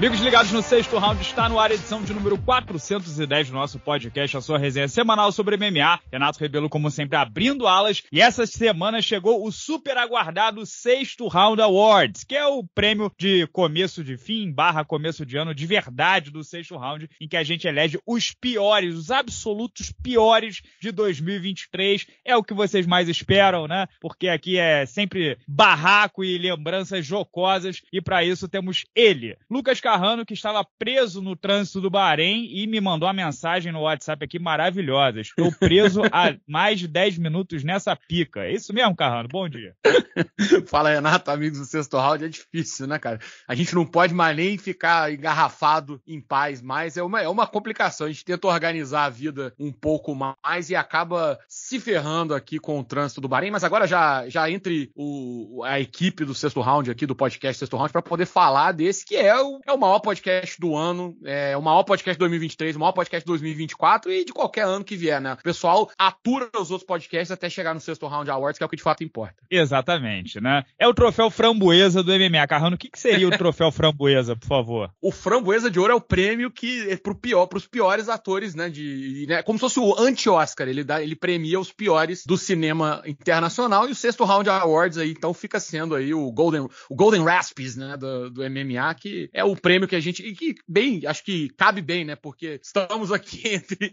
Amigos ligados no sexto round, está no ar a edição de número 410 do nosso podcast, a sua resenha semanal sobre MMA. Renato Rebelo, como sempre, abrindo alas. E essa semana chegou o super aguardado sexto round awards, que é o prêmio de começo de fim, barra começo de ano de verdade do sexto round, em que a gente elege os piores, os absolutos piores de 2023. É o que vocês mais esperam, né? Porque aqui é sempre barraco e lembranças jocosas. E para isso temos ele, Lucas Carrano, que estava preso no trânsito do Bahrein e me mandou uma mensagem no WhatsApp aqui maravilhosa. Estou preso há mais de 10 minutos nessa pica. É isso mesmo, Carrano? Bom dia. Fala, Renato, amigos do sexto round. É difícil, né, cara? A gente não pode mais nem ficar engarrafado em paz mais. É uma, é uma complicação. A gente tenta organizar a vida um pouco mais e acaba se ferrando aqui com o trânsito do Bahrein. Mas agora já, já entre o, a equipe do sexto round aqui, do podcast sexto round, para poder falar desse que é o, é o maior podcast do ano, é o maior podcast de 2023, o maior podcast de 2024 e de qualquer ano que vier, né? O pessoal atura os outros podcasts até chegar no sexto Round Awards, que é o que de fato importa. Exatamente, né? É o troféu framboesa do MMA. Carrano, o que, que seria o troféu framboesa, por favor? O framboesa de ouro é o prêmio que é pro pior, pros piores atores, né? De, né como se fosse o anti-Oscar. Ele, dá, ele premia os piores do cinema internacional e o sexto Round Awards aí, então fica sendo aí o Golden, o Golden Raspis, né? Do, do MMA, que é o prêmio prêmio que a gente. E que bem, acho que cabe bem, né? Porque estamos aqui entre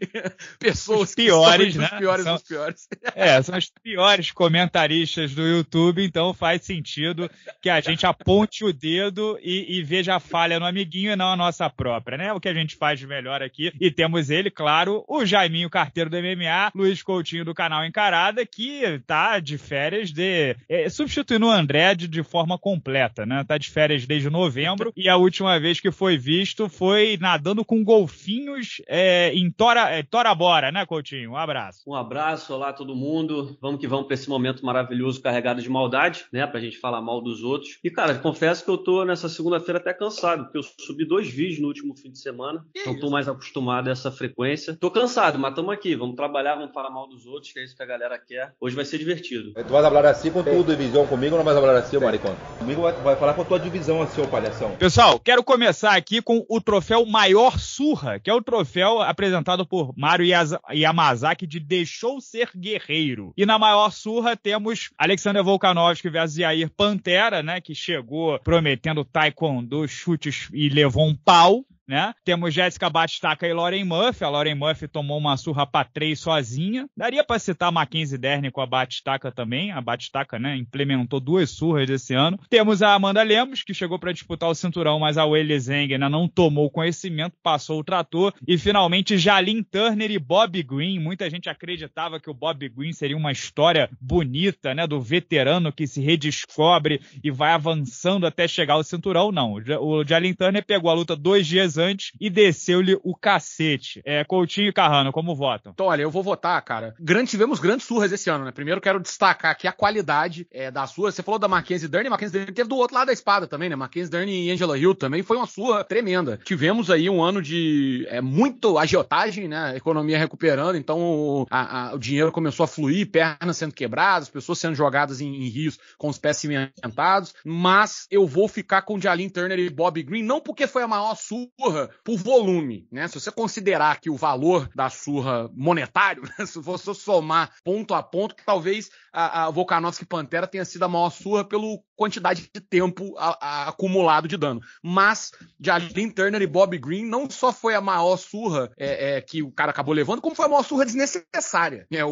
pessoas os piores, que né? Os piores são, dos piores. É, são os piores comentaristas do YouTube, então faz sentido que a gente aponte o dedo e, e veja a falha no amiguinho e não a nossa própria, né? O que a gente faz de melhor aqui. E temos ele, claro, o Jaiminho, carteiro do MMA, Luiz Coutinho do canal Encarada, que tá de férias de. É, substituindo o André de, de forma completa, né? Tá de férias desde novembro e a última vez vez que foi visto foi nadando com golfinhos é, em Tora, é, né, Coutinho? Um abraço. Um abraço, olá todo mundo. Vamos que vamos para esse momento maravilhoso carregado de maldade, né, pra gente falar mal dos outros. E, cara, confesso que eu tô nessa segunda-feira até cansado, porque eu subi dois vídeos no último fim de semana, que então isso? tô mais acostumado a essa frequência. Tô cansado, mas tamo aqui, vamos trabalhar, vamos falar mal dos outros, que é isso que a galera quer. Hoje vai ser divertido. Tu vai falar assim com tua divisão comigo ou não vai falar assim, Maricona? Comigo vai, vai falar com a tua divisão, assim, assim, palhação. Pessoal, quero começar começar aqui com o troféu Maior Surra, que é o troféu apresentado por Mario Yamazaki de Deixou Ser Guerreiro. E na Maior Surra temos Alexander Volkanovski versus Zair Pantera, né, que chegou prometendo taekwondo, chutes e levou um pau né? Temos Jéssica Batistaca e Lauren Murphy. A Lauren Murphy tomou uma surra pra três sozinha. Daria para citar Mackenzie Derne com a Batistaca também. A Batistaca, né, implementou duas surras esse ano. Temos a Amanda Lemos, que chegou para disputar o cinturão, mas a Weile Zeng ainda não tomou conhecimento, passou o trator. E finalmente Jalin Turner e Bob Green. Muita gente acreditava que o Bob Green seria uma história bonita, né, do veterano que se redescobre e vai avançando até chegar ao cinturão. Não, o Jalin Turner pegou a luta dois dias antes e desceu-lhe o cacete. É, Coutinho e Carrano, como votam? Então, olha, eu vou votar, cara. Grande, tivemos grandes surras esse ano, né? Primeiro quero destacar aqui a qualidade é, da surra. Você falou da Mackenzie Dern, Mackenzie Dern teve do outro lado da espada também, né? Mackenzie Dern e Angela Hill também foi uma surra tremenda. Tivemos aí um ano de é, muito agiotagem, né? economia recuperando, então a, a, o dinheiro começou a fluir, pernas sendo quebradas, pessoas sendo jogadas em, em rios com os pés cimentados, mas eu vou ficar com Jalin Turner e Bob Green, não porque foi a maior surra surra por volume, né? Se você considerar que o valor da surra monetário, né? se você somar ponto a ponto, que talvez a, a Volkanovski Pantera tenha sido a maior surra pela quantidade de tempo a, a, acumulado de dano. Mas Jalin Turner e Bob Green não só foi a maior surra é, é, que o cara acabou levando, como foi a maior surra desnecessária. É, o,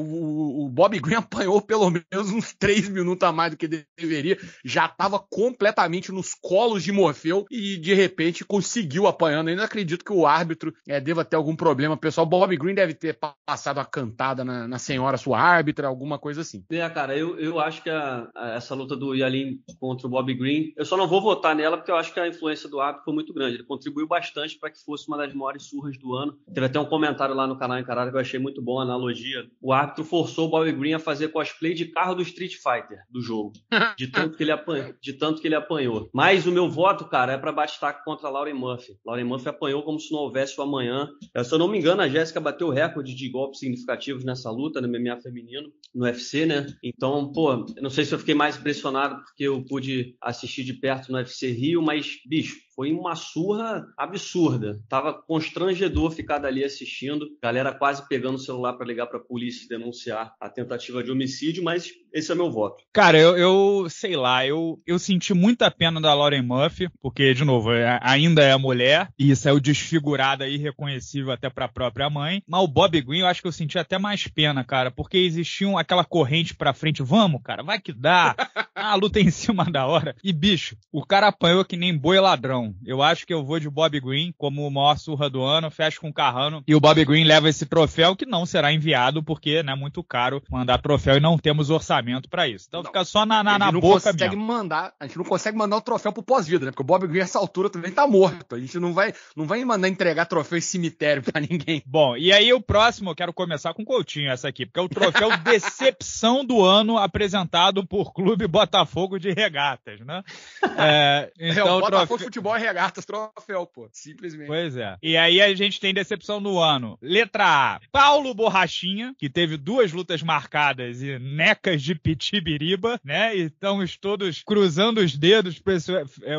o Bob Green apanhou pelo menos uns três minutos a mais do que deveria, já estava completamente nos colos de Morfeu e de repente conseguiu apanhando jogando não Acredito que o árbitro é, deva ter algum problema pessoal. Bob Green deve ter passado a cantada na, na senhora sua árbitra, alguma coisa assim. É, cara, eu, eu acho que a, a, essa luta do Yalin contra o Bob Green, eu só não vou votar nela porque eu acho que a influência do árbitro foi muito grande. Ele contribuiu bastante para que fosse uma das maiores surras do ano. Teve até um comentário lá no canal encarado que eu achei muito bom a analogia. O árbitro forçou o Bob Green a fazer cosplay de carro do Street Fighter do jogo, de tanto que ele, apanhou, de tanto que ele apanhou. Mas o meu voto, cara, é para bastar contra a Lauren Murphy. Lauren Murphy Murphy apanhou como se não houvesse o amanhã. É, se eu não me engano, a Jéssica bateu o recorde de golpes significativos nessa luta no MMA feminino, no UFC, né? Então, pô, não sei se eu fiquei mais impressionado porque eu pude assistir de perto no UFC Rio, mas, bicho, foi uma surra absurda. Tava constrangedor ficar dali assistindo. Galera quase pegando o celular para ligar para a polícia e denunciar a tentativa de homicídio, mas esse é meu voto. Cara, eu, eu sei lá, eu, eu senti muita pena da Lauren Murphy, porque, de novo, é, ainda é mulher e saiu desfigurada e irreconhecível até para a própria mãe. Mas o Bob Green, eu acho que eu senti até mais pena, cara, porque existiam aquela corrente pra frente, vamos, cara, vai que dá. Ah, a luta é em cima da hora. E, bicho, o cara apanhou que nem boi ladrão. Não, eu acho que eu vou de Bob Green como o maior surra do ano, fecho com o Carrano e o Bob Green leva esse troféu que não será enviado porque é né, muito caro mandar troféu e não temos orçamento para isso. Então não, fica só na, na, na boca mesmo. Mandar, a gente não consegue mandar o troféu pro pós-vida, né? Porque o Bob Green essa altura também tá morto. A gente não vai, não vai mandar entregar troféu em cemitério para ninguém. Bom, e aí o próximo eu quero começar com o Coutinho essa aqui, porque é o troféu decepção do ano apresentado por Clube Botafogo de Regatas, né? É, então, é, o então Botafogo trof... Futebol regatas troféu, pô. Simplesmente. Pois é. E aí a gente tem decepção no ano. Letra A, Paulo Borrachinha, que teve duas lutas marcadas e necas de pitibiriba, né? E então, estamos todos cruzando os dedos para esse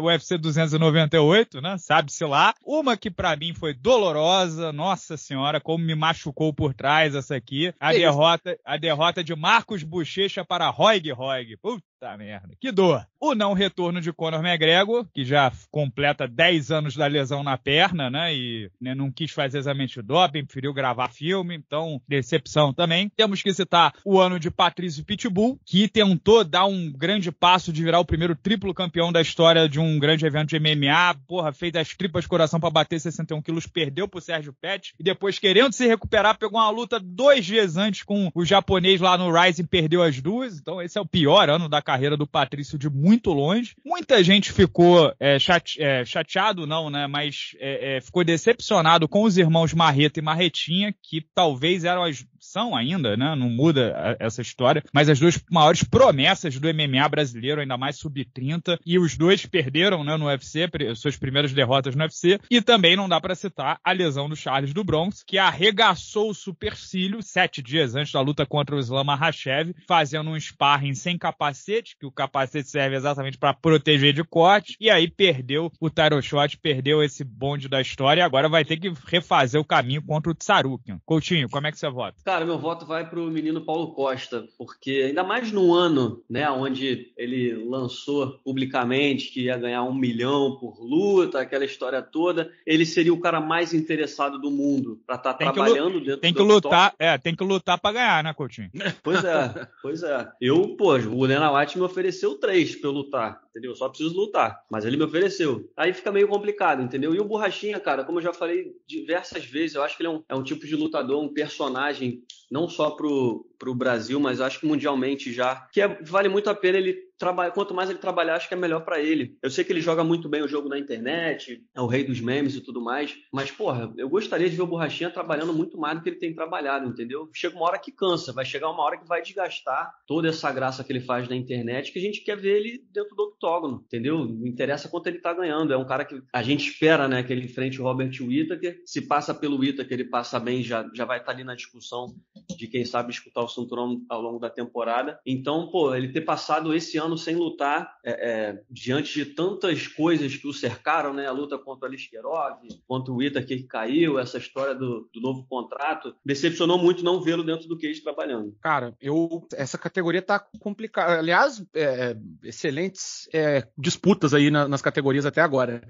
UFC é, 298, né? Sabe-se lá. Uma que para mim foi dolorosa, nossa senhora, como me machucou por trás essa aqui. A que derrota, isso? a derrota de Marcos Bochecha para Roig Roig. Puta merda, que dor. O não retorno de Conor McGregor, que já completa atleta 10 anos da lesão na perna, né? E né, não quis fazer exatamente o doping, preferiu gravar filme, então decepção também. Temos que citar o ano de Patrício Pitbull, que tentou dar um grande passo de virar o primeiro triplo campeão da história de um grande evento de MMA. Porra, fez as tripas coração para bater 61 quilos, perdeu pro Sérgio Pet e depois, querendo se recuperar, pegou uma luta dois dias antes com o japonês lá no Rising, perdeu as duas. Então, esse é o pior ano da carreira do Patrício de muito longe. Muita gente ficou é, é chateado não, né? Mas é, é, ficou decepcionado com os irmãos Marreta e Marretinha, que talvez eram as são ainda, né? Não muda a, essa história, mas as duas maiores promessas do MMA brasileiro, ainda mais sub-30, e os dois perderam, né, no UFC, suas primeiras derrotas no UFC, e também não dá para citar a lesão do Charles do Bronx, que arregaçou o supercílio sete dias antes da luta contra o Islam Makhachev, fazendo um sparring sem capacete, que o capacete serve exatamente para proteger de corte, e aí perdeu o Tyron Shot perdeu esse bonde da história e agora vai ter que refazer o caminho contra o Tsarukian. Coutinho, como é que você vota? Cara, meu voto vai pro menino Paulo Costa, porque ainda mais no ano, né, onde ele lançou publicamente que ia ganhar um milhão por luta, aquela história toda, ele seria o cara mais interessado do mundo para estar tá trabalhando dentro tem que do lutar, top. é, tem que lutar para ganhar, né, Coutinho? Pois é, pois é. Eu, pô, o Lena White me ofereceu três para eu lutar entendeu? Só preciso lutar. Mas ele me ofereceu. Aí fica meio complicado, entendeu? E o Borrachinha, cara, como eu já falei diversas vezes, eu acho que ele é um, é um tipo de lutador, um personagem, não só pro, pro Brasil, mas acho que mundialmente já, que é, vale muito a pena ele trabalha, quanto mais ele trabalhar, acho que é melhor para ele. Eu sei que ele joga muito bem o jogo na internet, é o rei dos memes e tudo mais, mas, porra, eu gostaria de ver o Borrachinha trabalhando muito mais do que ele tem trabalhado, entendeu? Chega uma hora que cansa, vai chegar uma hora que vai desgastar toda essa graça que ele faz na internet, que a gente quer ver ele dentro do octógono, entendeu? Não interessa quanto ele tá ganhando. É um cara que a gente espera, né, que ele enfrente o Robert Whittaker. Se passa pelo Whittaker, ele passa bem, já, já vai estar tá ali na discussão de quem sabe escutar o cinturão ao longo da temporada. Então, pô, ele ter passado esse ano sem lutar é, é, diante de tantas coisas que o cercaram, né? A luta contra o Aliskerov, contra o Ita que caiu, essa história do, do novo contrato, decepcionou muito não vê-lo dentro do cage trabalhando. Cara, eu essa categoria tá complicada. Aliás, é, é excelentes é, disputas aí na, nas categorias até agora.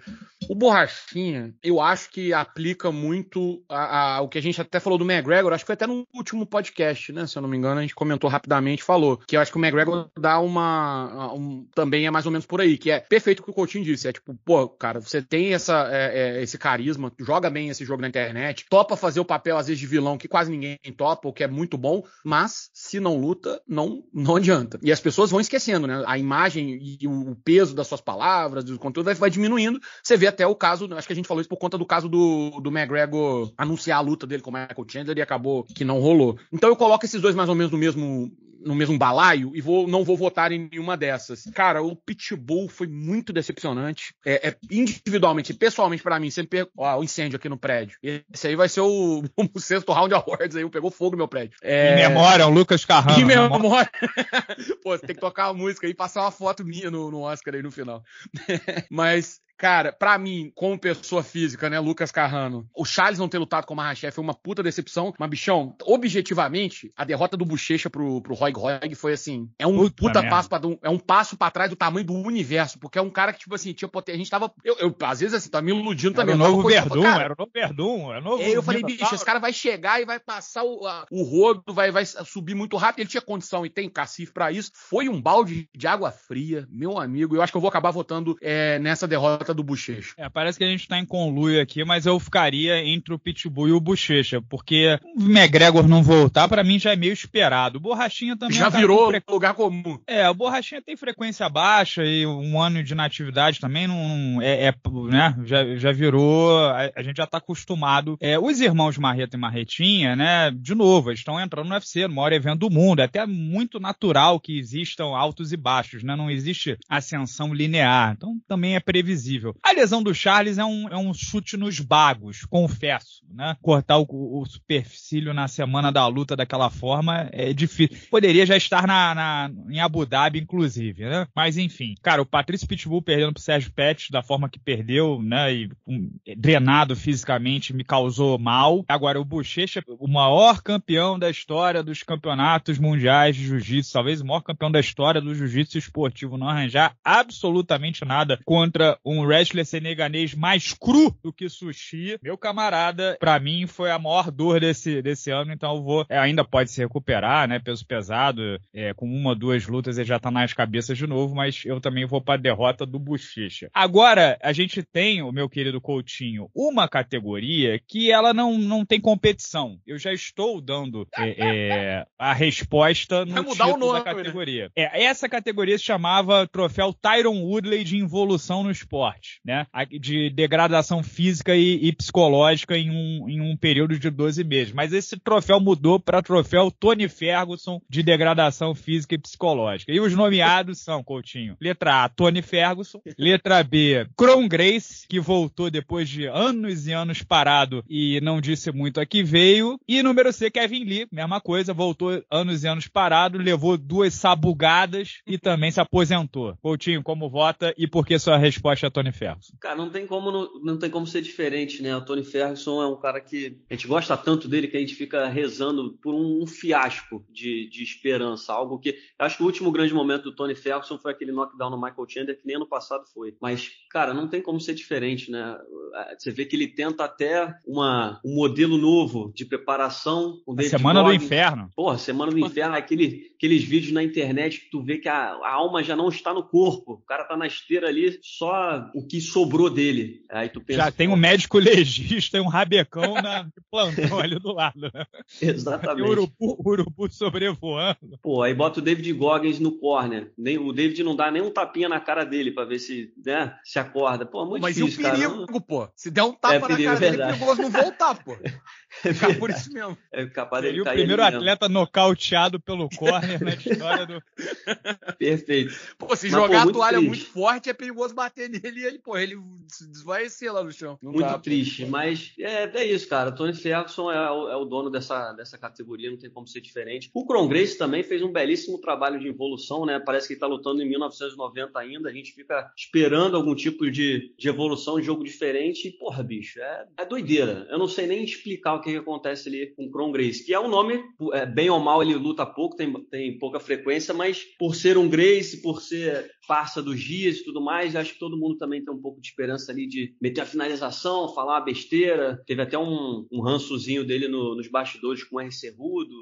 O Borrachinha, eu acho que aplica muito a, a, o que a gente até falou do McGregor, acho que foi até no último podcast, né? Se eu não me engano, a gente comentou rapidamente, falou que eu acho que o McGregor dá uma. Um, também é mais ou menos por aí, que é perfeito o que o Coutinho disse. É tipo, pô, cara, você tem essa, é, é, esse carisma, joga bem esse jogo na internet, topa fazer o papel, às vezes, de vilão que quase ninguém topa, ou que é muito bom, mas se não luta, não, não adianta. E as pessoas vão esquecendo, né? A imagem e o peso das suas palavras, do conteúdo vai, vai diminuindo. Você vê até o caso, acho que a gente falou isso por conta do caso do, do McGregor anunciar a luta dele com o Michael Chandler e acabou que não rolou. Então eu coloco esses dois mais ou menos no mesmo, no mesmo balaio e vou, não vou votar em nenhuma dessas. Cara, o Pitbull foi muito decepcionante. É, é individualmente, pessoalmente para mim, sempre Ó, o incêndio aqui no prédio. Esse aí vai ser o, o sexto round awards aí, pegou fogo no meu prédio. É... Em memória, o Lucas Carrano. Em né? memória. Pô, tem que tocar a música aí e passar uma foto minha no, no Oscar aí no final. Mas Cara, para mim, como pessoa física, né, Lucas Carrano, o Charles não ter lutado com o Mahashev foi uma puta decepção. Mas, bichão, objetivamente, a derrota do Bochecha pro, pro Roy Roig foi assim: é um puta, puta passo pra, é um passo para trás do tamanho do universo, porque é um cara que, tipo assim, tinha potência. A gente tava. Eu, eu, às vezes, assim, tá me iludindo era também. O novo Verdun, cara, era o novo Verdun, era o novo. É, eu falei, bicho, esse cara vai chegar e vai passar o, a, o rodo, vai, vai subir muito rápido. Ele tinha condição e tem cacife para isso. Foi um balde de água fria, meu amigo. Eu acho que eu vou acabar votando é, nessa derrota do Bochecho. É, parece que a gente tá em conluio aqui, mas eu ficaria entre o Pitbull e o Bochecha, porque o McGregor não voltar, para mim já é meio esperado. O Borrachinha também. Já tá virou lugar comum. É, o Borrachinha tem frequência baixa e um ano de natividade também não. É, é né? Já, já virou. A, a, gente já tá acostumado. É, os irmãos Marreta e Marretinha, né? De novo, estão entrando no UFC, no maior evento do mundo. É até muito natural que existam altos e baixos, né? Não existe ascensão linear. Então também é previsível. A lesão do Charles é um, é um chute nos bagos, confesso, né? Cortar o, o supercílio na semana da luta daquela forma é difícil. Poderia já estar na, na, em Abu Dhabi, inclusive, né? Mas enfim, cara, o Patrício Pitbull perdendo pro Sérgio Pérez da forma que perdeu, né? E um, drenado fisicamente me causou mal. Agora, o Bochecha, o maior campeão da história dos campeonatos mundiais de jiu-jitsu, talvez o maior campeão da história do jiu-jitsu esportivo, não arranjar absolutamente nada contra um wrestler seneganês mais cru do que sushi. Meu camarada, para mim, foi a maior dor desse, desse ano, então eu vou. É, ainda pode se recuperar, né? Peso pesado, é, com uma, duas lutas ele já tá nas cabeças de novo, mas eu também vou pra derrota do Bochecha. Agora, a gente tem, o meu querido Coutinho, uma categoria que ela não, não tem competição. Eu já estou dando é, é, a resposta no Vai mudar o nome, da né? categoria. Né? É, essa categoria se chamava Troféu Tyron Woodley de Involução no Esporte né? De degradação física e, e psicológica em um, em um período de 12 meses. Mas esse troféu mudou para troféu Tony Ferguson de degradação física e psicológica. E os nomeados são, Coutinho, letra A, Tony Ferguson, letra B, Cron Grace, que voltou depois de anos e anos parado e não disse muito a que veio, e número C, Kevin Lee, mesma coisa, voltou anos e anos parado, levou duas sabugadas e também se aposentou. Coutinho, como vota e por que sua resposta é Tony Tony Ferguson? Cara, não tem como, não, não tem como ser diferente, né? O Tony Ferguson é um cara que a gente gosta tanto dele que a gente fica rezando por um, um fiasco de, de esperança, algo que acho que o último grande momento do Tony Ferguson foi aquele knockdown no Michael Chandler que nem ano passado foi. Mas, cara, não tem como ser diferente, né? Você vê que ele tenta até uma, um modelo novo de preparação. Com semana do inferno. Porra, semana do inferno, aquele, aqueles vídeos na internet que tu vê que a, a alma já não está no corpo. O cara tá na esteira ali só o que sobrou dele. Aí tu pensa, Já tem um médico legista e um rabecão na plantão ali do lado. Né? Exatamente. E o urubu, urubu sobrevoando. Pô, aí bota o David Goggins no corner. Nem, o David não dá nem um tapinha na cara dele para ver se, né, se acorda. Pô, é muito Mas difícil, e o perigo, cara. pô? Se der um tapa é, na perigo, cara dele, é perigoso não voltar, pô. É ficar por isso mesmo. É capaz dele Seria o primeiro atleta mesmo. nocauteado pelo corner na história do... Perfeito. Pô, se Mas, jogar pô, a toalha triste. muito forte, é perigoso bater nele ele, pô, ele lá no chão. Não Muito triste, pô. mas é, é isso, cara. Tony Ferguson é, o, é o dono dessa, dessa categoria, não tem como ser diferente. O Cron Grace também fez um belíssimo trabalho de evolução, né? Parece que ele tá lutando em 1990 ainda, a gente fica esperando algum tipo de, de evolução, de jogo diferente, e, porra, bicho, é, é doideira. Eu não sei nem explicar o que, que acontece ali com o Cron Grace, que é um nome, é, bem ou mal, ele luta pouco, tem, tem pouca frequência, mas por ser um Grace, por ser farsa dos dias e tudo mais. Acho que todo mundo também tem um pouco de esperança ali de meter a finalização, falar uma besteira. Teve até um, um rançozinho dele no, nos bastidores com o R. Cerrudo,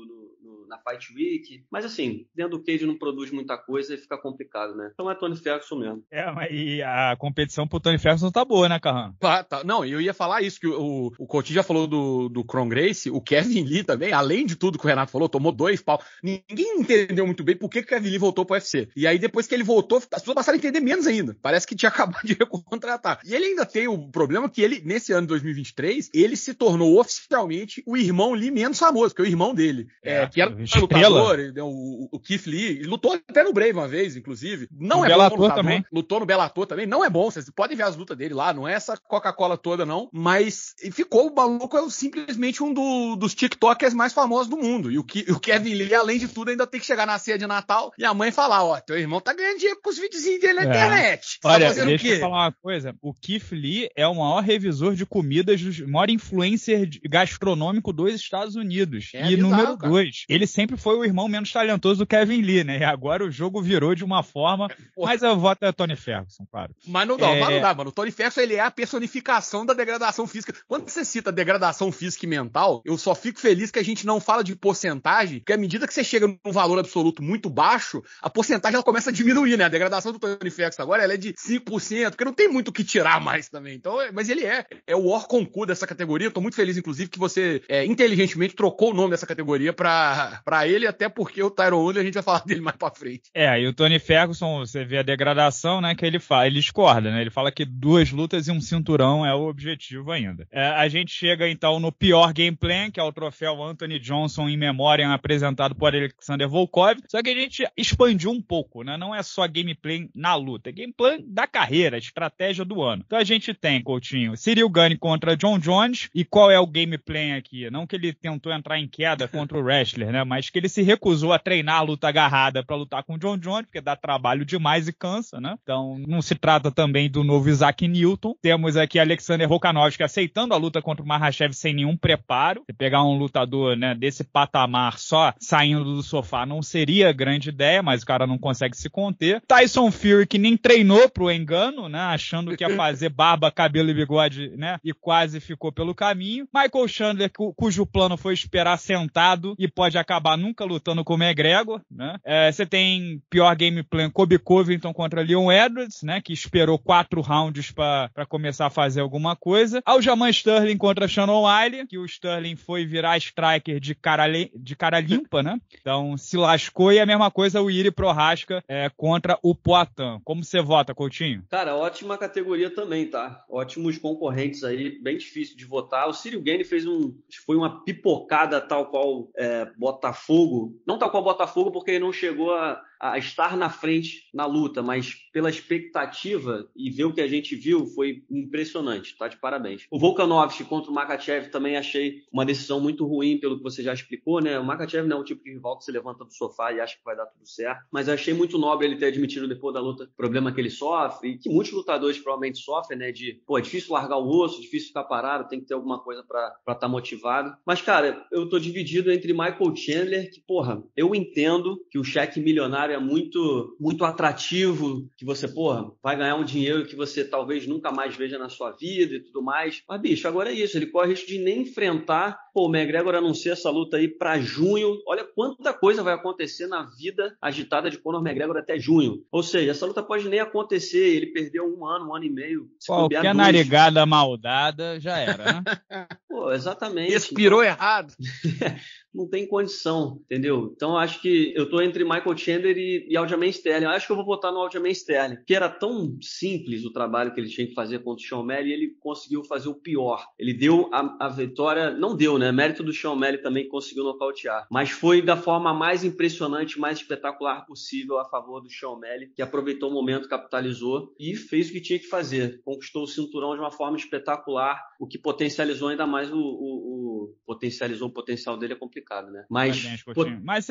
na Fight Week. Mas assim, dentro do cage não produz muita coisa e fica complicado, né? Então é Tony Ferguson mesmo. É, e a competição pro Tony Ferguson tá boa, né, Carran? Tá, tá. Não, eu ia falar isso, que o, o Coutinho já falou do, do Cron Grace, o Kevin Lee também, além de tudo que o Renato falou, tomou dois pau. Ninguém entendeu muito bem por que o Kevin Lee voltou pro UFC. E aí depois que ele voltou, as pessoas passaram a entender menos ainda. Parece que tinha acabado de recontratar. E ele ainda tem o problema que ele, nesse ano de 2023, ele se tornou oficialmente o irmão Lee menos famoso, que é o irmão dele. É, é que era lutador, ele, o, o Keith Lee, lutou até no Brave uma vez, inclusive. Não no é Bellator bom lutador, também. Lutou no Bellator também, não é bom, vocês podem ver as lutas dele lá, não é essa Coca-Cola toda não, mas ficou o maluco é simplesmente um do, dos TikTokers mais famosos do mundo. E o, o Kevin Lee, além de tudo, ainda tem que chegar na ceia de Natal e a mãe falar, ó, teu irmão tá ganhando dinheiro com os videozinhos dele na é. internet. Tá Olha, tá deixa eu falar uma coisa, o Keith Lee é o maior revisor de comidas, o maior influencer gastronômico dos Estados Unidos. É e bizarro, número cara. dois, ele ele sempre foi o irmão menos talentoso do Kevin Lee, né? E agora o jogo virou de uma forma. É, porra. Mas eu voto é Tony Ferguson, claro. Mas não dá, é... mas não é, dá, mano. O Tony Ferguson ele é a personificação da degradação física. Quando você cita degradação física e mental, eu só fico feliz que a gente não fala de porcentagem, porque à medida que você chega num valor absoluto muito baixo, a porcentagem ela começa a diminuir, né? A degradação do Tony Ferguson agora ela é de 5%, porque não tem muito o que tirar mais também. Então, é, mas ele é. É o Orconcu dessa categoria. Eu tô muito feliz, inclusive, que você é, inteligentemente trocou o nome dessa categoria para para ele, até porque o Tyron Woodley a gente vai falar dele mais para frente. É, e o Tony Ferguson, você vê a degradação, né, que ele fala, ele discorda, né? Ele fala que duas lutas e um cinturão é o objetivo ainda. É, a gente chega então no pior game plan, que é o troféu Anthony Johnson em memória apresentado por Alexander Volkov, só que a gente expandiu um pouco, né? Não é só gameplay na luta, é gameplay da carreira, estratégia do ano. Então a gente tem, Coutinho, Cyril Gane contra John Jones, e qual é o gameplay aqui? Não que ele tentou entrar em queda contra o wrestler, né? Mas que ele se recusou a treinar a luta agarrada para lutar com o John Jones, porque dá trabalho demais e cansa, né? Então não se trata também do novo Isaac Newton. Temos aqui Alexander Rokanovski aceitando a luta contra o Mahashev sem nenhum preparo. Se pegar um lutador né, desse patamar só saindo do sofá não seria grande ideia, mas o cara não consegue se conter. Tyson Fury, que nem treinou pro engano, né? Achando que ia fazer barba, cabelo e bigode, né? E quase ficou pelo caminho. Michael Chandler, cujo plano foi esperar sentado e pode acabar acabar nunca lutando como egrégor, né? É, você tem pior gameplay Kobe Covington contra Leon Edwards, né? Que esperou quatro rounds para começar a fazer alguma coisa. Aljamain Sterling contra Shannon Wiley, que o Sterling foi virar striker de cara, de cara limpa, né? Então se lascou e é a mesma coisa o Iri Prohaska é, contra o Poitin. Como você vota, Coutinho? Cara, ótima categoria também, tá? Ótimos concorrentes aí, bem difícil de votar. O Ciro Gane fez um. Foi uma pipocada tal qual é, bota Botafogo, não tá com o Botafogo porque não chegou a, a estar na frente na luta, mas pela expectativa e ver o que a gente viu foi impressionante, tá de parabéns. O Volkanovski contra o Makachev também achei uma decisão muito ruim, pelo que você já explicou, né? O Makachev não é um tipo de rival que se levanta do sofá e acha que vai dar tudo certo, mas achei muito nobre ele ter admitido depois da luta o problema que ele sofre e que muitos lutadores provavelmente sofrem, né? De, pô, é difícil largar o osso, difícil ficar parado, tem que ter alguma coisa para estar tá motivado. Mas, cara, eu tô dividido entre Michael Chandler, que, porra, eu entendo que o cheque milionário é muito muito atrativo, que você, porra, vai ganhar um dinheiro que você talvez nunca mais veja na sua vida e tudo mais. Mas, bicho, agora é isso. Ele corre risco de nem enfrentar. Pô, o McGregor anuncia essa luta aí para junho. Olha quanta coisa vai acontecer na vida agitada de Conor McGregor até junho. Ou seja, essa luta pode nem acontecer. Ele perdeu um ano, um ano e meio. Qualquer narigada maldada já era, né? Pô, exatamente. Expirou errado. não tem condição, entendeu? Então acho que eu tô entre Michael Chandler e, e Aljamain Sterling. Eu acho que eu vou votar no Aljamain Sterling, que era tão simples o trabalho que ele tinha que fazer contra o Sean e ele conseguiu fazer o pior. Ele deu a, a vitória, não deu, né? Mérito do Sean Malley também conseguiu nocautear, mas foi da forma mais impressionante, mais espetacular possível a favor do Sean Malley, que aproveitou o momento, capitalizou e fez o que tinha que fazer. Conquistou o cinturão de uma forma espetacular, o que potencializou ainda mais o, o potencializou o potencial dele é complicado, né? Mas. Parabéns, Coutinho. Mas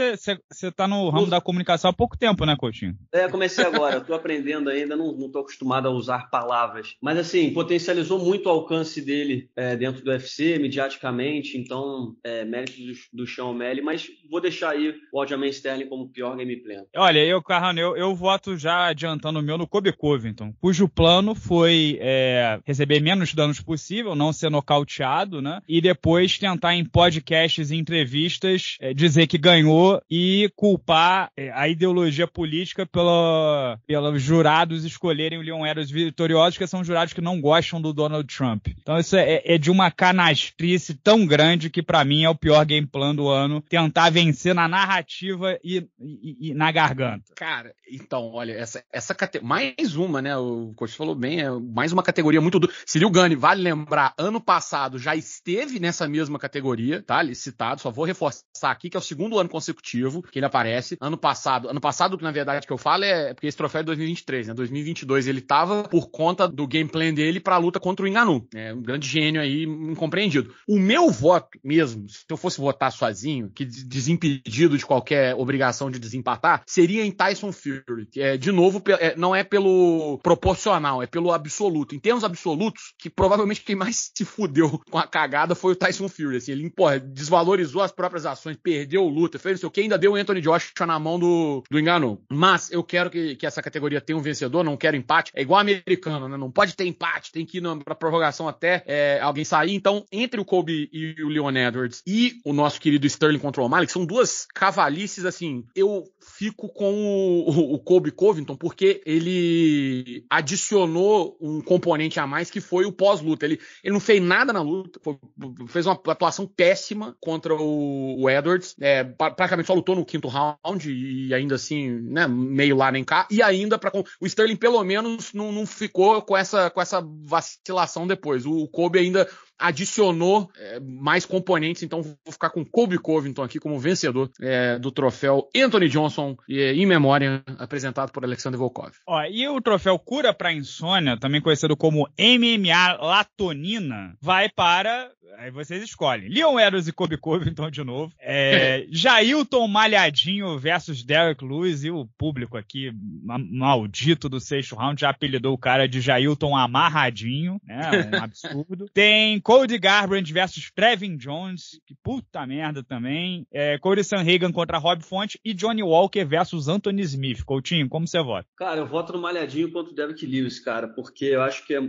você tá no ramo da comunicação há pouco tempo, né, Coutinho? É, comecei agora, tô aprendendo ainda, não, não tô acostumado a usar palavras. Mas assim, potencializou muito o alcance dele é, dentro do UFC, mediaticamente, então, é, mérito do, do Sean O'Malley, mas vou deixar aí o Aljamain Sterling como pior game plan. Olha, eu, Carrano, eu, eu voto já adiantando o meu no Kobe Covington, cujo plano foi é, receber menos danos possível, não ser nocauteado, né? E depois tentar comentar em podcasts e entrevistas, é, dizer que ganhou e culpar é, a ideologia política pelo, pelos jurados escolherem o Leon Eros vitoriosos, que são jurados que não gostam do Donald Trump. Então isso é, é de uma canastrice tão grande que para mim é o pior game plan do ano, tentar vencer na narrativa e, e, e na garganta. Cara, então, olha, essa, essa categoria, mais uma, né, o Coach falou bem, é mais uma categoria muito dura. Cyril Gani, vale lembrar, ano passado já esteve nessa mesma categoria categoria, tá? Licitado, só vou reforçar aqui que é o segundo ano consecutivo que ele aparece. Ano passado, ano passado na verdade que eu falo é porque esse troféu é 2023, né? 2022 ele tava por conta do game plan dele para a luta contra o Enganu, É Um grande gênio aí, incompreendido. O meu voto mesmo, se eu fosse votar sozinho, que desimpedido de qualquer obrigação de desempatar, seria em Tyson Fury. É, de novo, é, não é pelo proporcional, é pelo absoluto. Em termos absolutos, que provavelmente quem mais se fudeu com a cagada foi o Tyson Fury assim, ele porra, desvalorizou as próprias ações, perdeu o luta, fez não sei o que, ainda deu o Anthony Joshua na mão do, do Engano. Mas eu quero que, que essa categoria tenha um vencedor, não quero empate. É igual americano, né? Não pode ter empate, tem que ir pra prorrogação até é, alguém sair. Então, entre o Kobe e o Leon Edwards e o nosso querido Sterling contra o O'Malley, são duas cavalices, assim, eu fico com o, o Kobe Covington, porque ele adicionou um componente a mais que foi o pós-luta. Ele, ele não fez nada na luta, foi, fez uma atuação atuação péssima contra o, o Edwards. É, praticamente só lutou no quinto round e ainda assim, né, meio lá nem cá. E ainda para o Sterling pelo menos não, não, ficou com essa com essa vacilação depois. O, o Kobe ainda adicionou é, mais componentes, então vou ficar com Kobe Covington aqui como vencedor é, do troféu Anthony Johnson em memória apresentado por Alexander Volkov. Ó, e o troféu Cura para Insônia, também conhecido como MMA Latonina, vai para aí vocês escolhem Cavani. Leon Eros e Kobe Covington então, de novo. É, Jailton Malhadinho versus Derek Lewis e o público aqui, maldito do sexto round, já apelidou o cara de Jailton Amarradinho, né? Um absurdo. Tem Cody Garbrandt versus Trevin Jones, que puta merda também. É, Cody Sanhagan contra Rob Fonte e Johnny Walker versus Anthony Smith. Coutinho, como você vota? Cara, eu voto no Malhadinho contra o Derek Lewis, cara, porque eu acho que a,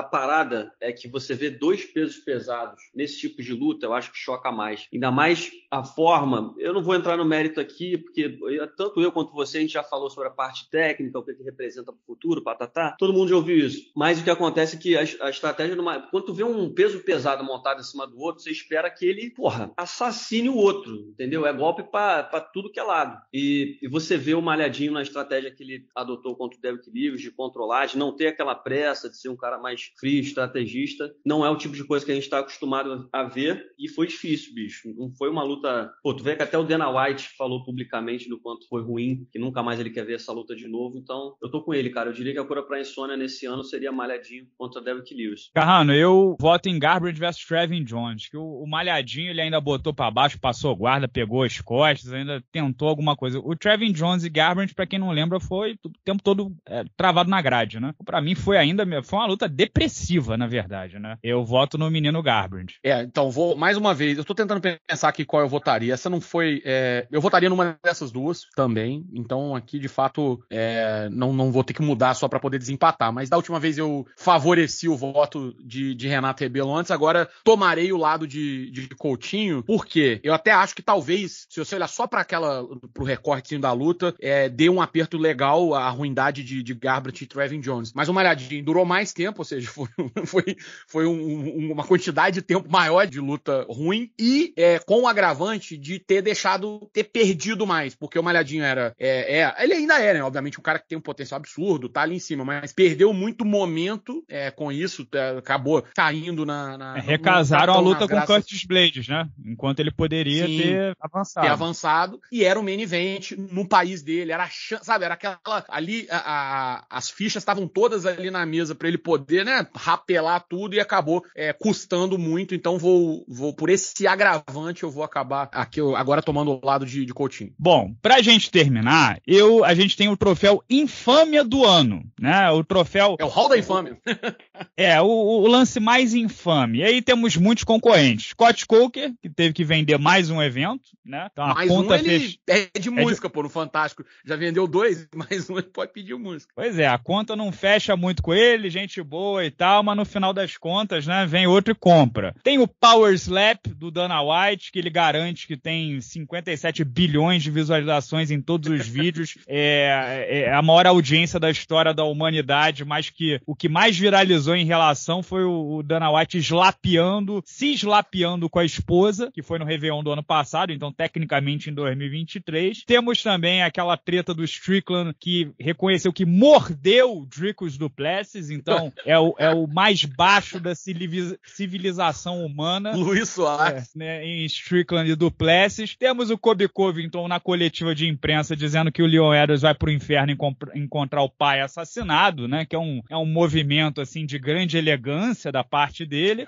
a parada é que você vê dois pesos pesados nesse tipo de luta luta, eu acho que choca mais. Ainda mais a forma, eu não vou entrar no mérito aqui, porque tanto eu quanto você, a gente já falou sobre a parte técnica, o que, é que representa para o futuro, patatá. Todo mundo já ouviu isso. Mas o que acontece é que a, a estratégia, numa, quando tu vê um peso pesado montado em cima do outro, você espera que ele, porra, assassine o outro, entendeu? É golpe para tudo que é lado. E, e, você vê o malhadinho na estratégia que ele adotou contra o Derrick Lewis, de controlar, de não ter aquela pressa, de ser um cara mais frio, estrategista. Não é o tipo de coisa que a gente está acostumado a ver e foi difícil, bicho. Não foi uma luta. Pô, tu vê que até o Dana White falou publicamente do quanto foi ruim, que nunca mais ele quer ver essa luta de novo. Então, eu tô com ele, cara. Eu diria que a cura pra insônia nesse ano seria malhadinho contra Derrick Lewis. Carrano, eu voto em Garbrandt versus Trevin Jones, que o, o malhadinho ele ainda botou para baixo, passou guarda, pegou as costas, ainda tentou alguma coisa. O Trevin Jones e Garbrandt, para quem não lembra, foi o tempo todo é, travado na grade, né? Para mim foi ainda foi uma luta depressiva, na verdade, né? Eu voto no menino Garbrandt. É, então vou mais uma vez, eu tô tentando pensar aqui qual eu votaria. Essa não foi. É, eu votaria numa dessas duas também. Então, aqui, de fato, é, não, não vou ter que mudar só para poder desempatar. Mas da última vez eu favoreci o voto de, de Renato Rebelo antes. Agora tomarei o lado de, de Coutinho, porque eu até acho que talvez, se você olhar só para aquela. pro recortezinho da luta, é, dê um aperto legal a ruindade de, de Garbrandt e Trevin Jones. Mas uma olhadinha, durou mais tempo, ou seja, foi, foi, foi um, uma quantidade de tempo maior de luta luta ruim e é, com o agravante de ter deixado, ter perdido mais, porque o Malhadinho era. É, é, ele ainda é, né? Obviamente, um cara que tem um potencial absurdo, tá ali em cima, mas perdeu muito momento é, com isso, tá, acabou caindo na. na é, recasaram no, a luta com Curtis Blades, né? Enquanto ele poderia Sim, ter avançado. Ter avançado, e era o um main event no país dele, era sabe? Era aquela. Ali, a, a, as fichas estavam todas ali na mesa para ele poder, né? Rapelar tudo e acabou é, custando muito, então vou vou por esse agravante eu vou acabar aqui agora tomando o lado de, de Coutinho. Bom, pra gente terminar, eu a gente tem o troféu infâmia do ano, né? O troféu é o hall da infâmia. é o, o lance mais infame. E aí temos muitos concorrentes. Scott Coker que teve que vender mais um evento, né? Então, mais um ele fech... É, é de música, é de... pô, no Fantástico já vendeu dois, mais um ele pode pedir música. Pois é, a conta não fecha muito com ele, gente boa e tal, mas no final das contas, né? Vem outro e compra. Tem o Power Power Slap do Dana White, que ele garante que tem 57 bilhões de visualizações em todos os vídeos. É, é, é, a maior audiência da história da humanidade, mas que o que mais viralizou em relação foi o, o Dana White slapeando, se slapeando com a esposa, que foi no Réveillon do ano passado, então tecnicamente em 2023. Temos também aquela treta do Strickland que reconheceu que mordeu Dricus Duplessis, então é o, é o mais baixo da civilização humana. Luiz Soares. É, né, em Strickland e Duplessis. Temos o Kobe Covington na coletiva de imprensa dizendo que o Leon Edwards vai pro inferno encontrar o pai assassinado, né? Que é um, é um movimento, assim, de grande elegância da parte dele.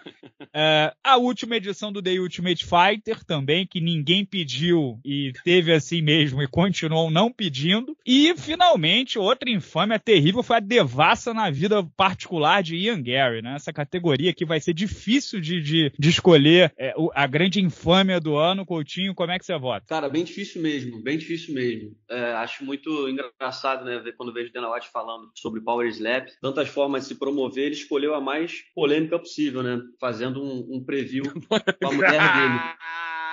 É, a última edição do The Ultimate Fighter também, que ninguém pediu e teve assim mesmo e continuou não pedindo. E, finalmente, outra infâmia terrível foi a devassa na vida particular de Ian Gary, né? Essa categoria que vai ser difícil de, de, de escolher escolher é, a grande infâmia do ano, Coutinho, como é que você vota? Cara, bem difícil mesmo, bem difícil mesmo. É, acho muito engraçado, né, ver quando vejo o Dana White falando sobre Power Slap, tantas formas de se promover, ele escolheu a mais polêmica possível, né, fazendo um, um preview com a mulher dele.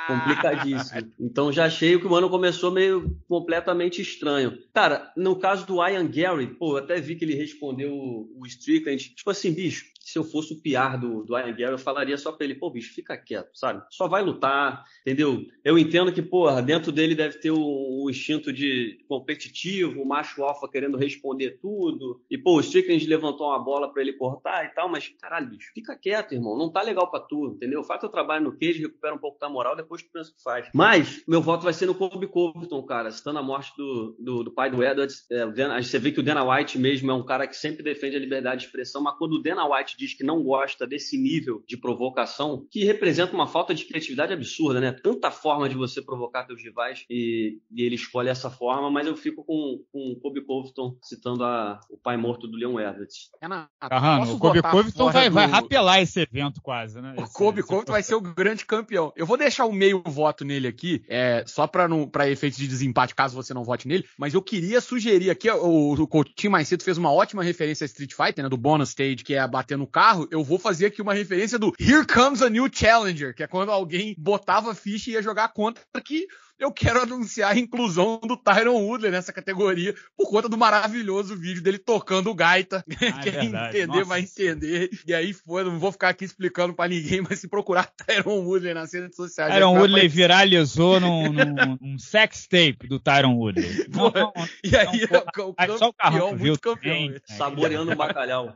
Complicadíssimo. Então já achei que o ano começou meio completamente estranho. Cara, no caso do Ian Gary, pô, até vi que ele respondeu o Strickland, tipo assim, bicho, se eu fosse o piar do, do Aiguel, eu falaria só para ele, pô, bicho, fica quieto, sabe? Só vai lutar, entendeu? Eu entendo que, porra, dentro dele deve ter o, o instinto de competitivo, o macho alfa querendo responder tudo, e, pô, o chickens levantou uma bola para ele cortar e tal, mas, caralho, bicho, fica quieto, irmão, não tá legal para tu, entendeu? Faz teu trabalho no queijo, recupera um pouco da moral, depois tu pensa o que faz. Mas, meu voto vai ser no Kobe Covington, cara, citando a morte do, do, do pai do Edwards, é, você vê que o Dana White mesmo é um cara que sempre defende a liberdade de expressão, mas quando o Dana White diz que não gosta desse nível de provocação, que representa uma falta de criatividade absurda, né? Tanta forma de você provocar seus rivais e, e, ele escolhe essa forma, mas eu fico com, com o Kobe Covington citando a, o pai morto do Leon Edwards. o Kobe Covington vai, do... vai rapelar esse evento quase, né? o Kobe esse... Covington vai ser o grande campeão. Eu vou deixar o meio voto nele aqui, é, só para para efeitos de desempate, caso você não vote nele, mas eu queria sugerir aqui, o, o Coutinho mais cedo fez uma ótima referência a Street Fighter, né, do bonus stage, que é bater no carro, eu vou fazer aqui uma referência do Here Comes a New Challenger, que é quando alguém botava ficha e ia jogar contra que eu quero anunciar a inclusão do Tyron Woodley nessa categoria por conta do maravilhoso vídeo dele tocando o gaita. Ah, é Quem entender Nossa. vai entender. E aí foi, não vou ficar aqui explicando para ninguém, mas se procurar Tyron Woodley nas redes sociais. Tyron Woodley viralizou num, num, sex tape do Tyron Woodley. e aí, não, é o, o, campeão, só o carro, viu? campeão. Né? Saboreando o bacalhau.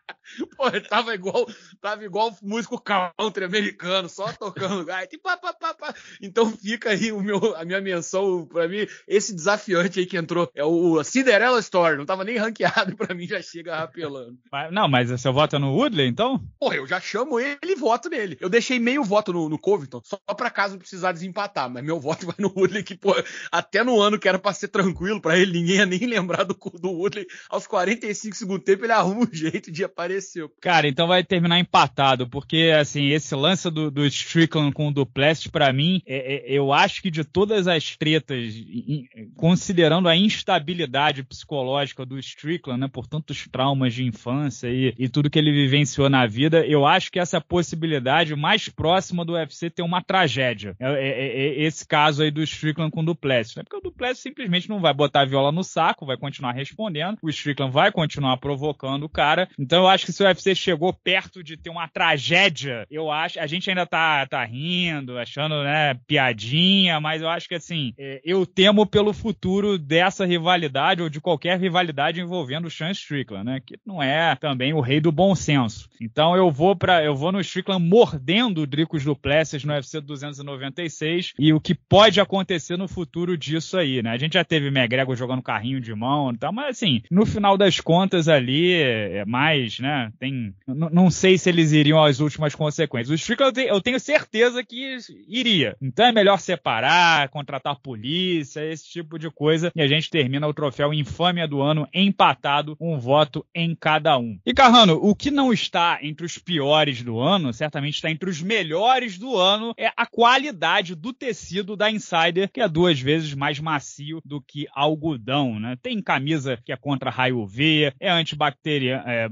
Pô, ele tava igual, tava igual músico country americano, só tocando gaita. Pá, pá, pá, pá. Então fica aí o meu, a minha menção para mim, esse desafiante aí que entrou é o Cinderella Story, não tava nem ranqueado para mim já chega apelando. Não, mas você vota no Woodley então? Pô, eu já chamo ele e voto nele. Eu deixei meio voto no, no Covington, só para caso precisar desempatar, mas meu voto vai no Woodley que, pô, até no ano que era para ser tranquilo para ele, ninguém ia nem lembrar do, do Woodley. Aos 45 segundos tempo ele arruma um jeito de aparecer aconteceu. Cara, então vai terminar empatado, porque assim, esse lance do, do Strickland com o Duplessis, para mim, é, é, eu acho que de todas as tretas, considerando a instabilidade psicológica do Strickland, né, por tantos traumas de infância e, e tudo que ele vivenciou na vida, eu acho que essa possibilidade mais próxima do UFC ter uma tragédia. É é, é, é esse caso aí do Strickland com o Duplessis. Né? Porque o Duplessis simplesmente não vai botar a viola no saco, vai continuar respondendo, o Strickland vai continuar provocando o cara. Então eu acho que que se o UFC chegou perto de ter uma tragédia, eu acho. A gente ainda tá, tá rindo, achando, né, piadinha, mas eu acho que assim, é, eu temo pelo futuro dessa rivalidade ou de qualquer rivalidade envolvendo o Sean Strickland, né? Que não é também o rei do bom senso. Então eu vou para eu vou no Strickland mordendo o Dricos Duplessis no UFC 296 e o que pode acontecer no futuro disso aí, né? A gente já teve McGregor jogando carrinho de mão, tal, mas assim, no final das contas ali é, é mais, né? Tem, não sei se eles iriam às últimas consequências. Os Strickland eu, tenho certeza que iria. Então é melhor separar, contratar polícia, esse tipo de coisa. E a gente termina o troféu Infâmia do Ano empatado, um voto em cada um. E Carrano, o que não está entre os piores do ano, certamente está entre os melhores do ano, é a qualidade do tecido da Insider, que é duas vezes mais macio do que algodão, né? Tem camisa que é contra raio UV é antibacteriana, é,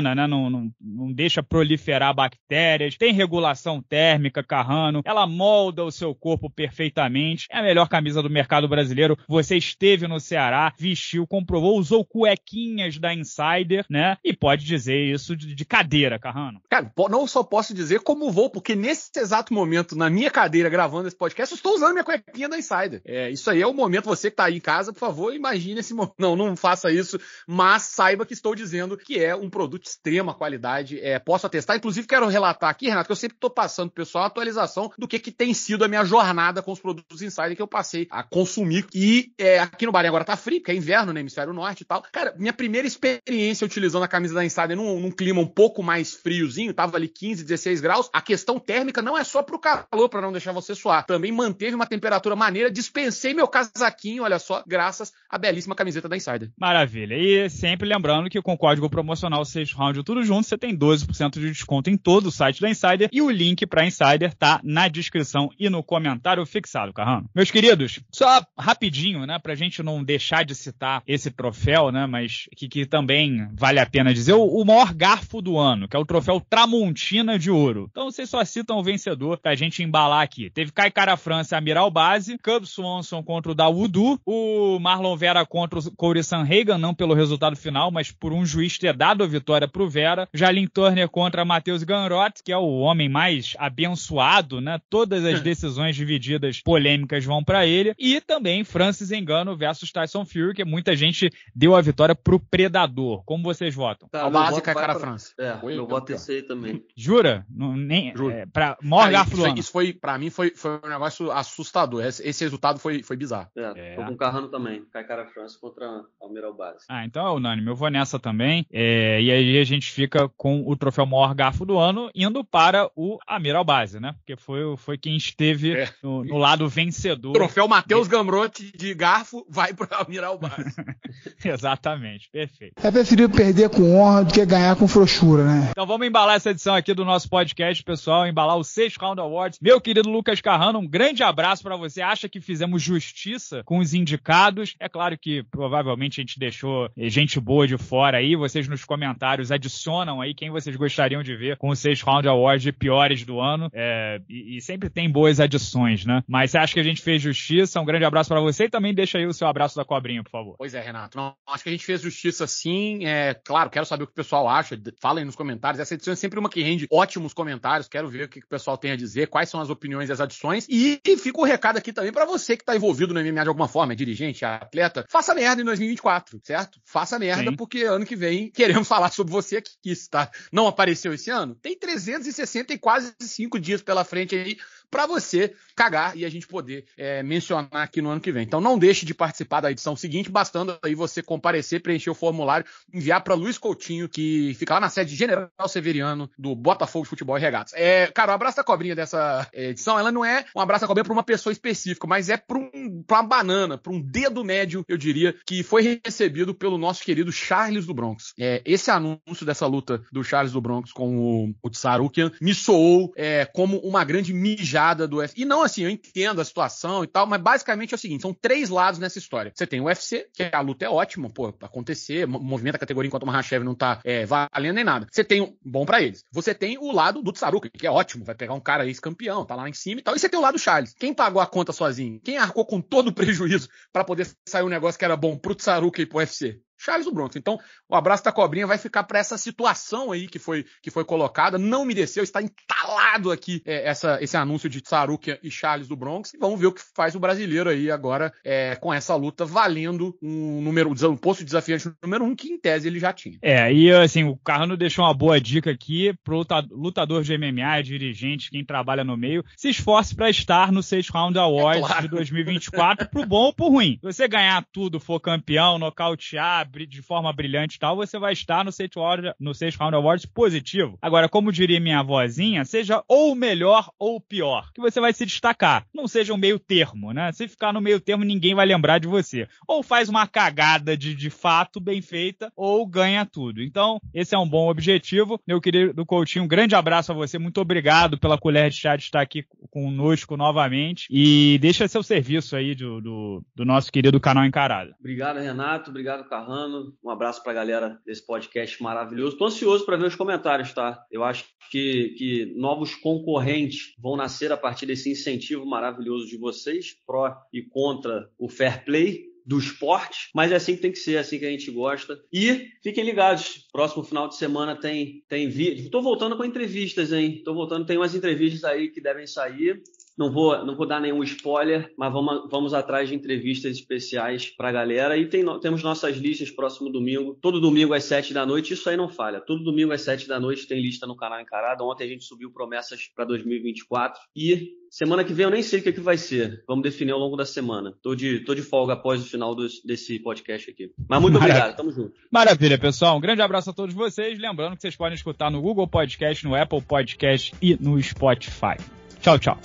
né? Não, não, não deixa proliferar bactérias, tem regulação térmica, Carrano, ela molda o seu corpo perfeitamente. É a melhor camisa do mercado brasileiro. Você esteve no Ceará, vestiu, comprovou, usou cuequinhas da Insider, né? E pode dizer isso de, de cadeira, Carrano. Cara, não só posso dizer como vou, porque nesse exato momento, na minha cadeira, gravando esse podcast, eu estou usando minha cuequinha da Insider. É, isso aí é o momento, você que está aí em casa, por favor, imagine esse momento. Não, não faça isso, mas saiba que estou dizendo que é um produto produto de extrema qualidade. É, posso atestar. Inclusive, quero relatar aqui, Renato, que eu sempre estou passando pro pessoal a atualização do que, que tem sido a minha jornada com os produtos Insider que eu passei a consumir. E é, aqui no Bahrein agora tá frio, porque é inverno no né, hemisfério norte e tal. Cara, minha primeira experiência utilizando a camisa da Insider num, num clima um pouco mais friozinho, tava ali 15, 16 graus. A questão térmica não é só pro calor, para não deixar você suar. Também manteve uma temperatura maneira. Dispensei meu casaquinho, olha só, graças à belíssima camiseta da Insider. Maravilha. E sempre lembrando que com o código promocional você mais round tudo junto, você tem 12% de desconto em todo o site da Insider e o link para Insider tá na descrição e no comentário fixado, Carrano. Meus queridos, só rapidinho, né, pra gente não deixar de citar esse troféu, né, mas que, que também vale a pena dizer, o, o maior garfo do ano, que é o troféu Tramontina de Ouro. Então vocês só citam o vencedor pra gente embalar aqui. Teve Caicara França, Amiral Base, Cub Swanson contra o Dawudu, o Marlon Vera contra o Corey Reagan, não pelo resultado final, mas por um juiz ter dado a vitória vitória para o Vera. Jalin Turner contra Matheus Ganrot, que é o homem mais abençoado, né? Todas as hum. decisões divididas polêmicas vão para ele. E também Francis Engano versus Tyson Fury, que muita gente deu a vitória para o Predador. Como vocês votam? Tá, Almasi a cara pra... França. É, Oi, meu voto é esse aí também. Jura? Não, nem, Juro. É, pra, maior ah, isso, isso, foi, para mim, foi, foi um negócio assustador. Esse, esse resultado foi, foi bizarro. É, é. tô com o Carrano também. Caicara França contra Almiral Base. Ah, então é unânime. Eu vou nessa também. É, e aí aí a gente fica com o troféu maior garfo do ano indo para o Amir Albase, né? Porque foi, foi quem esteve é. no, no, lado vencedor. O troféu Matheus Gamrotti de garfo vai para o Amir Albase. Exatamente, perfeito. É preferido perder com honra do que ganhar com frouxura, né? Então vamos embalar essa edição aqui do nosso podcast, pessoal, embalar o Six Round Awards. Meu querido Lucas Carrano, um grande abraço para você. Acha que fizemos justiça com os indicados? É claro que provavelmente a gente deixou gente boa de fora aí, vocês nos comentários comentários adicionam aí quem vocês gostariam de ver com o sexto Round Award piores do ano. É, e, e, sempre tem boas adições, né? Mas você acha que a gente fez justiça? Um grande abraço para você e também deixa aí o seu abraço da cobrinha, por favor. Pois é, Renato. Não, acho que a gente fez justiça sim. É, claro, quero saber o que o pessoal acha. Falem nos comentários. Essa edição é sempre uma que rende ótimos comentários. Quero ver o que o pessoal tem a dizer, quais são as opiniões e as adições. E, e fica o recado aqui também para você que está envolvido no MMA de alguma forma, é dirigente, é atleta. Faça merda em 2024, certo? Faça merda, sim. porque ano que vem queremos falar sobre sobre você que está não apareceu esse ano, tem 365 dias pela frente aí para você cagar e a gente poder é, mencionar aqui no ano que vem. Então não deixe de participar da edição seguinte, bastando aí você comparecer, preencher o formulário, enviar para Luiz Coutinho, que fica lá na sede General Severiano do Botafogo de Futebol e Regatas. É, cara, o abraço da cobrinha dessa é, edição, ela não é um abraço da cobrinha para uma pessoa específica, mas é para um, pra uma banana, para um dedo médio, eu diria, que foi recebido pelo nosso querido Charles do Bronx. É, esse anúncio dessa luta do Charles do Bronx com o, o Tsarukian me soou é, como uma grande mijada do UFC. E não assim, eu entendo a situação e tal, mas basicamente é o seguinte: são três lados nessa história. Você tem o UFC, que a luta é ótima, pô, acontecer, movimenta a categoria enquanto o Mahashev não tá é, valendo nem nada. Você tem um, bom para eles. Você tem o lado do Tsaruka, que é ótimo, vai pegar um cara ex-campeão, tá lá em cima e tal. E você tem o lado do Charles. Quem pagou a conta sozinho? Quem arcou com todo o prejuízo para poder sair um negócio que era bom pro Tsaruka e pro UFC? Charles do Bronx. Então, o abraço da cobrinha vai ficar para essa situação aí que foi, que foi colocada. Não me desceu, está entalado aqui é, essa, esse anúncio de Tsaruki e Charles do Bronx. E vamos ver o que faz o brasileiro aí agora é, com essa luta valendo um número, um posto desafiante número um, que em tese ele já tinha. É, e assim, o Carrano deixou uma boa dica aqui pro lutador de MMA, dirigente, quem trabalha no meio, se esforce para estar no Six Round Awards é claro. de 2024, pro bom ou pro ruim. Se você ganhar tudo, for campeão, nocautear, de forma brilhante e tal, você vai estar no State, Award, no Round Awards positivo. Agora, como diria minha vozinha, seja ou melhor ou pior, que você vai se destacar. Não seja um meio termo, né? Se ficar no meio termo, ninguém vai lembrar de você. Ou faz uma cagada de, de fato bem feita, ou ganha tudo. Então, esse é um bom objetivo. Meu querido Coutinho, um grande abraço a você. Muito obrigado pela colher de chá de estar aqui conosco novamente e deixa seu serviço aí do, do, do nosso querido canal Encarada. Obrigado, Renato. Obrigado, Carrano. Um abraço para a galera desse podcast maravilhoso. Estou ansioso para ver os comentários, tá? Eu acho que, que novos concorrentes vão nascer a partir desse incentivo maravilhoso de vocês, pró e contra o fair play do esporte, mas é assim que tem que ser, é assim que a gente gosta. E fiquem ligados, próximo final de semana tem, tem vídeo. Tô voltando com entrevistas, hein? Tô voltando, tem umas entrevistas aí que devem sair. Não vou, não vou dar nenhum spoiler, mas vamos, vamos atrás de entrevistas especiais para a galera. E tem, temos nossas listas próximo domingo, todo domingo às sete da noite. Isso aí não falha. Todo domingo às sete da noite tem lista no canal Encarada. Ontem a gente subiu promessas para 2024. E semana que vem eu nem sei o que, é que vai ser. Vamos definir ao longo da semana. Tô de, tô de folga após o final dos, desse podcast aqui. Mas muito Maravilha. obrigado, tamo junto. Maravilha, pessoal. Um grande abraço a todos vocês. Lembrando que vocês podem escutar no Google Podcast, no Apple Podcast e no Spotify. Tchau, tchau.